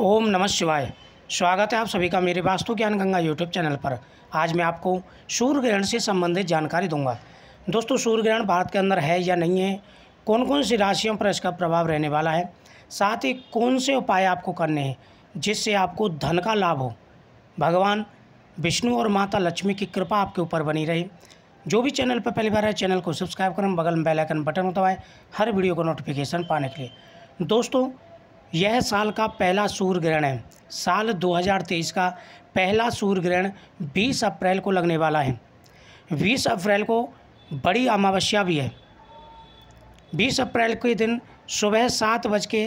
ओम नमः शिवाय स्वागत है आप सभी का मेरे वास्तु ज्ञान गंगा यूट्यूब चैनल पर आज मैं आपको सूर्य ग्रहण से संबंधित जानकारी दूंगा दोस्तों सूर्य ग्रहण भारत के अंदर है या नहीं है कौन कौन सी राशियों पर इसका प्रभाव रहने वाला है साथ ही कौन से उपाय आपको करने हैं जिससे आपको धन का लाभ हो भगवान विष्णु और माता लक्ष्मी की कृपा आपके ऊपर बनी रहे जो भी चैनल पर पहली बार है चैनल को सब्सक्राइब करें बगल में बेलाइकन बटन दबाएँ हर वीडियो को नोटिफिकेशन पाने के लिए दोस्तों यह साल का पहला सूर्य ग्रहण है साल 2023 का पहला सूर्य ग्रहण 20 अप्रैल को लगने वाला है 20 अप्रैल को बड़ी अमावस्या भी है 20 अप्रैल के दिन सुबह सात बज के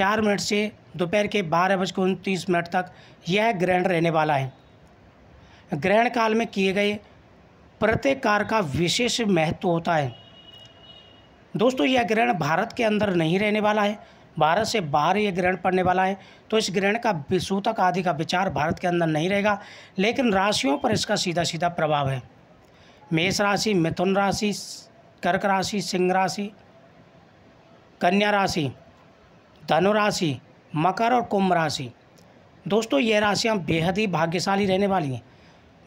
चार मिनट से दोपहर के बारह बज के उनतीस मिनट तक यह ग्रहण रहने वाला है ग्रहण काल में किए गए प्रत्येक कार्य का विशेष महत्व होता है दोस्तों यह ग्रहण भारत के अंदर नहीं रहने वाला है भारत से बाहर ये ग्रहण पड़ने वाला है तो इस ग्रहण का विसूतक आदि का विचार भारत के अंदर नहीं रहेगा लेकिन राशियों पर इसका सीधा सीधा प्रभाव है मेष राशि मिथुन राशि कर्क राशि सिंह राशि कन्या राशि धनु राशि मकर और कुंभ राशि दोस्तों ये राशियाँ बेहद ही भाग्यशाली रहने वाली हैं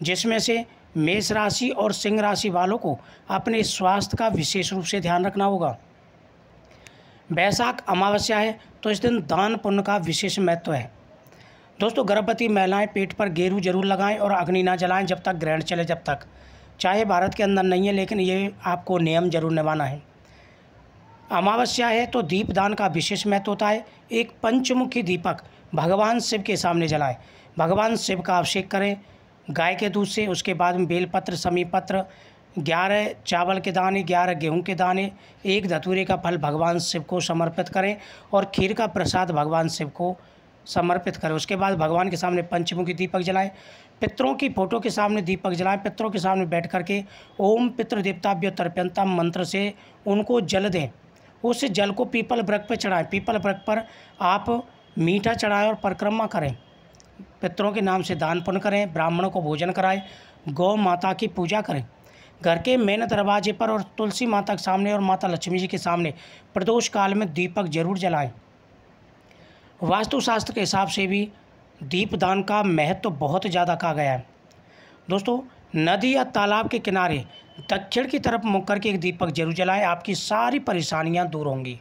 जिसमें से मेष राशि और सिंह राशि वालों को अपने स्वास्थ्य का विशेष रूप से ध्यान रखना होगा बैसाख अमावस्या है तो इस दिन दान पुण्य का विशेष महत्व है दोस्तों गर्भवती महिलाएं पेट पर गेरू जरूर लगाएं और अग्नि ना जलाएं जब तक ग्रहण चले जब तक चाहे भारत के अंदर नहीं है लेकिन ये आपको नियम जरूर निभाना है अमावस्या है तो दीपदान का विशेष महत्व होता है एक पंचमुखी दीपक भगवान शिव के सामने जलाएं भगवान शिव का अभिषेक करें गाय के दूध से उसके बाद में बेलपत्र समीपत्र ग्यारह चावल के दाने ग्यारह गेहूं के दाने एक धतूरे का फल भगवान शिव को समर्पित करें और खीर का प्रसाद भगवान शिव को समर्पित करें उसके बाद भगवान के सामने पंचमुखी दीपक जलाएं पितरों की फ़ोटो के सामने दीपक जलाएं पितरों के सामने बैठ करके ओम पितृ देवताभ्य तर्प्यंता मंत्र से उनको जल दें उस जल को पीपल वृक पर चढ़ाएं पीपल वृक पर आप मीठा चढ़ाएं और परिक्रमा करें पितरों के नाम से दान पुण्य करें ब्राह्मणों को भोजन कराएं गौ माता की पूजा करें घर के मेन दरवाजे पर और तुलसी माता के सामने और माता लक्ष्मी जी के सामने प्रदोष काल में दीपक जरूर जलाएं वास्तुशास्त्र के हिसाब से भी दीपदान का महत्व तो बहुत ज़्यादा कहा गया है दोस्तों नदी या तालाब के किनारे दक्षिण की तरफ मुकर के एक दीपक जरूर जलाएं आपकी सारी परेशानियां दूर होंगी